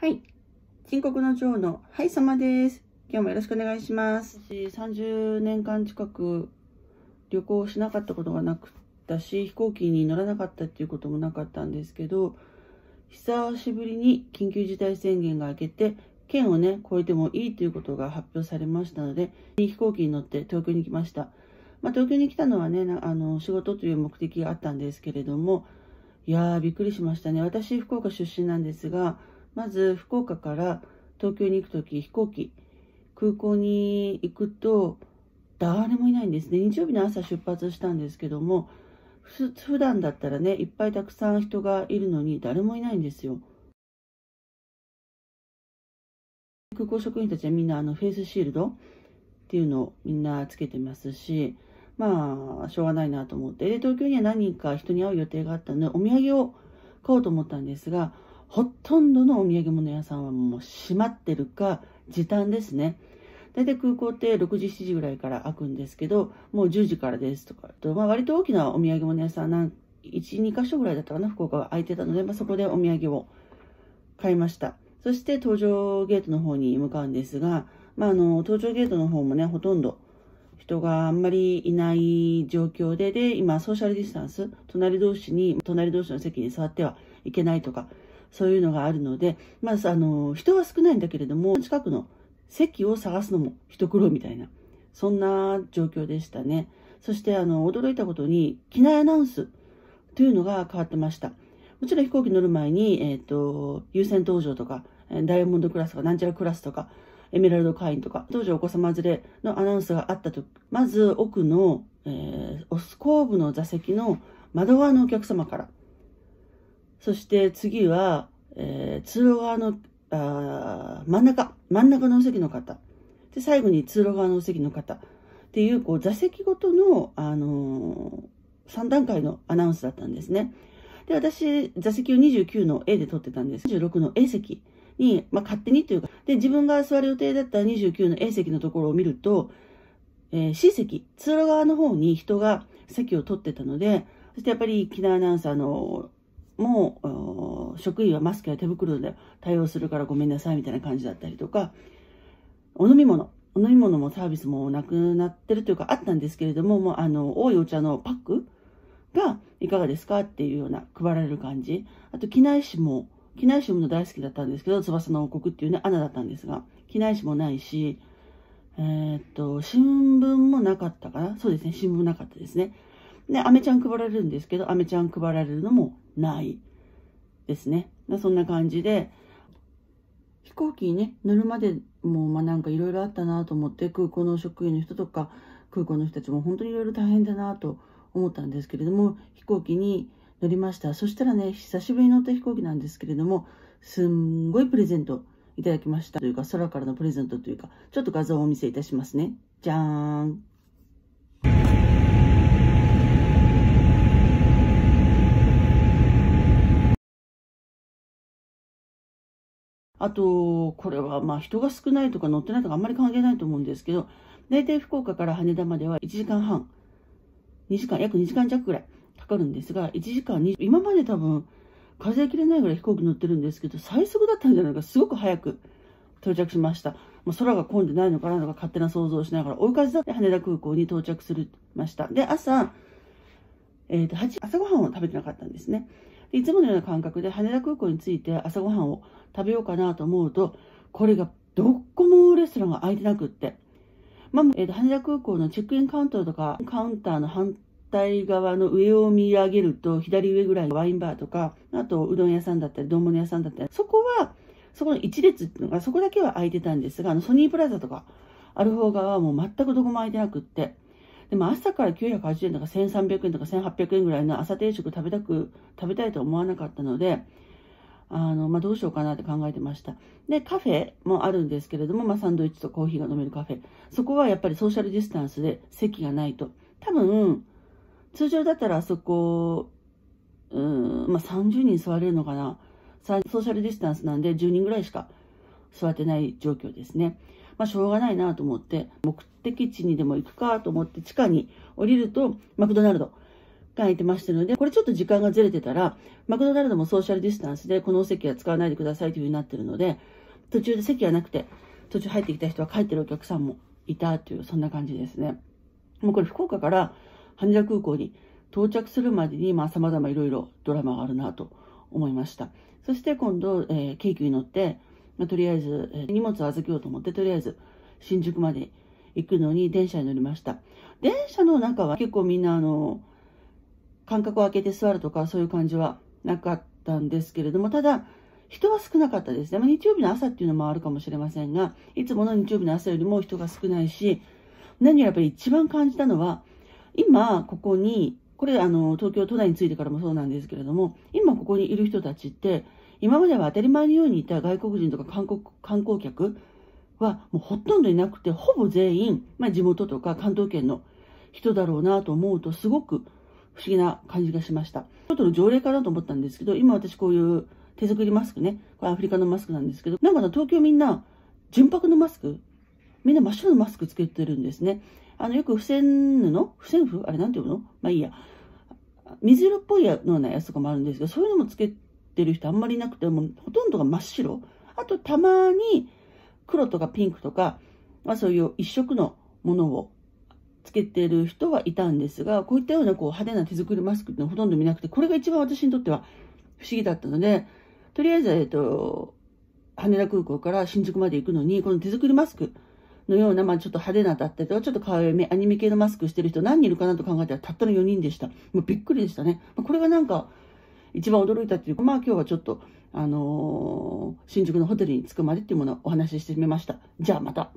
はい。深刻の女王のはい様です。今日もよろしくお願いします。私30年間近く旅行しなかったことがなくったし、飛行機に乗らなかったっていうこともなかったんですけど、久しぶりに緊急事態宣言が明けて、県をね、越えてもいいということが発表されましたので、飛行機に乗って東京に来ました。まあ、東京に来たのはね、あの、仕事という目的があったんですけれども、いやー、びっくりしましたね。私、福岡出身なんですが、まず福岡から東京に行く時飛行機空港に行くと誰もいないんですね日曜日の朝出発したんですけども普段だったらねいっぱいたくさん人がいるのに誰もいないんですよ空港職員たちはみんなあのフェイスシールドっていうのをみんなつけてますしまあしょうがないなと思ってで東京には何人か人に会う予定があったのでお土産を買おうと思ったんですがほとんどのお土産物屋さんはもう閉まってるか時短ですね大体空港って6時7時ぐらいから開くんですけどもう10時からですとかまあ、割と大きなお土産物屋さん12か所ぐらいだったかな福岡は空いてたので、まあ、そこでお土産を買いましたそして搭乗ゲートの方に向かうんですが、まあ、あ搭乗ゲートの方もねほとんど人があんまりいない状況でで今ソーシャルディスタンス隣同士に隣同士の席に座ってはいけないとかそういうのがあるので、まあ、あの、人は少ないんだけれども、近くの席を探すのも一苦労みたいな、そんな状況でしたね。そして、あの、驚いたことに、機内アナウンスというのが変わってました。もちろん飛行機乗る前に、えっ、ー、と、優先搭乗とか、ダイヤモンドクラスとか、なんちゃらクラスとか、エメラルド会員とか、当時お子様連れのアナウンスがあったと、まず奥の、えー、オスコーの座席の窓側のお客様から、そして次は、えー、通路側の、あ真ん中、真ん中のお席の方。で、最後に通路側のお席の方。っていう、こう、座席ごとの、あのー、3段階のアナウンスだったんですね。で、私、座席を29の A で撮ってたんです。26の A 席に、まあ、勝手にというか、で、自分が座る予定だった29の A 席のところを見ると、えー、C 席、通路側の方に人が席を取ってたので、そしてやっぱり、木田アナウンサーのもう職員はマスクや手袋で対応するからごめんなさいみたいな感じだったりとか、お飲み物、お飲み物もサービスもなくなってるというかあったんですけれども、もうあの、多いお茶のパックがいかがですかっていうような配られる感じ。あと、機内誌も、機内紙も大好きだったんですけど、翼の王国っていうね、アだったんですが、機内誌もないし、えー、っと、新聞もなかったかなそうですね、新聞なかったですね。で、アメちゃん配られるんですけど、アメちゃん配られるのもないですね。そんな感じで、飛行機にね、乗るまでも、まあなんかいろいろあったなと思って、空港の職員の人とか、空港の人たちも本当にいろいろ大変だなと思ったんですけれども、飛行機に乗りました。そしたらね、久しぶりに乗った飛行機なんですけれども、すんごいプレゼントいただきました。というか、空からのプレゼントというか、ちょっと画像をお見せいたしますね。じゃーん。あと、これはまあ人が少ないとか乗ってないとかあんまり関係ないと思うんですけど、大体福岡から羽田までは1時間半、2時間、約2時間弱ぐらいかかるんですが、1時間に、今まで多分数え切れないぐらい飛行機乗ってるんですけど、最速だったんじゃないか、すごく早く到着しました。もう空が混んでないのかなとか勝手な想像しながら、追い風だって羽田空港に到着するました。で、朝、えっ、ー、と、8、朝ごはんを食べてなかったんですね。いつものような感覚で羽田空港に着いて朝ごはんを食べようかなと思うと、これがどこもレストランが空いてなくって。まあ、えっ、ー、と、羽田空港のチェックインカウンターとか、カウンターの反対側の上を見上げると、左上ぐらいのワインバーとか、あと、うどん屋さんだったり、丼物屋さんだったり、そこは、そこの一列っていうのが、そこだけは空いてたんですが、あの、ソニープラザとか、ある方側はもう全くどこも空いてなくって。でも朝から980円とか1300円とか1800円ぐらいの朝定食食べたく、食べたいと思わなかったので、あの、まあ、どうしようかなって考えてました。で、カフェもあるんですけれども、まあ、サンドイッチとコーヒーが飲めるカフェ。そこはやっぱりソーシャルディスタンスで席がないと。多分、通常だったらあそこ、うん、まあ、30人座れるのかな。ソーシャルディスタンスなんで10人ぐらいしか座ってない状況ですね。まあ、しょうがないなと思って、目的地にでも行くかと思って地下に降りると、マクドナルド空いてましたので、これちょっと時間がずれてたら、マクドナルドもソーシャルディスタンスで、このお席は使わないでくださいという風になってるので、途中で席がなくて、途中入ってきた人は帰ってるお客さんもいたという、そんな感じですね。もうこれ福岡から羽田空港に到着するまでに、まあ様々いろいろドラマがあるなと思いました。そして今度、えー、京急に乗って、まあ、とりあえず、えー、荷物を預けようと思って、とりあえず新宿まで行くのに電車に乗りました。電車の中は結構みんなあの、間隔を空けて座るとか、そういう感じはなかったんですけれども、ただ、人は少なかったですね。まあ、日曜日の朝っていうのもあるかもしれませんが、いつもの日曜日の朝よりも人が少ないし、何よりやっぱり一番感じたのは、今、ここに、これ、あの、東京都内に着いてからもそうなんですけれども、今ここにいる人たちって、今までは当たり前のようにいた外国人とか韓国観光客はもうほとんどいなくて、ほぼ全員、まあ、地元とか関東圏の人だろうなと思うと、すごく不思議な感じがしました。京の条例かなと思ったんですけど、今私こういう手作りマスクね、これアフリカのマスクなんですけど、なんか東京みんな純白のマスク、みんな真っ白のマスクつけてるんですね。あの、よく付箋布付箋布あれなんていうのまあいいや。水色っぽいようなやつとかもあるんですけど、そういうのもつけてる人あんまりいなくて、もほとんどが真っ白。あとたまに黒とかピンクとか、まあそういう一色のものをつけてる人はいたんですが、こういったようなこう派手な手作りマスクってのはほとんど見なくて、これが一番私にとっては不思議だったので、とりあえず、えっと、羽田空港から新宿まで行くのに、この手作りマスクのような、まあ、ちょっと派手なだったりとか、ちょっと可愛め、アニメ系のマスクしてる人何人いるかなと考えたら、たったの4人でした。もうびっくりでしたね。これがなんか、一番驚いたっていうか、まあ今日はちょっと、あのー、新宿のホテルに着くまでっていうものをお話ししてみました。じゃあまた。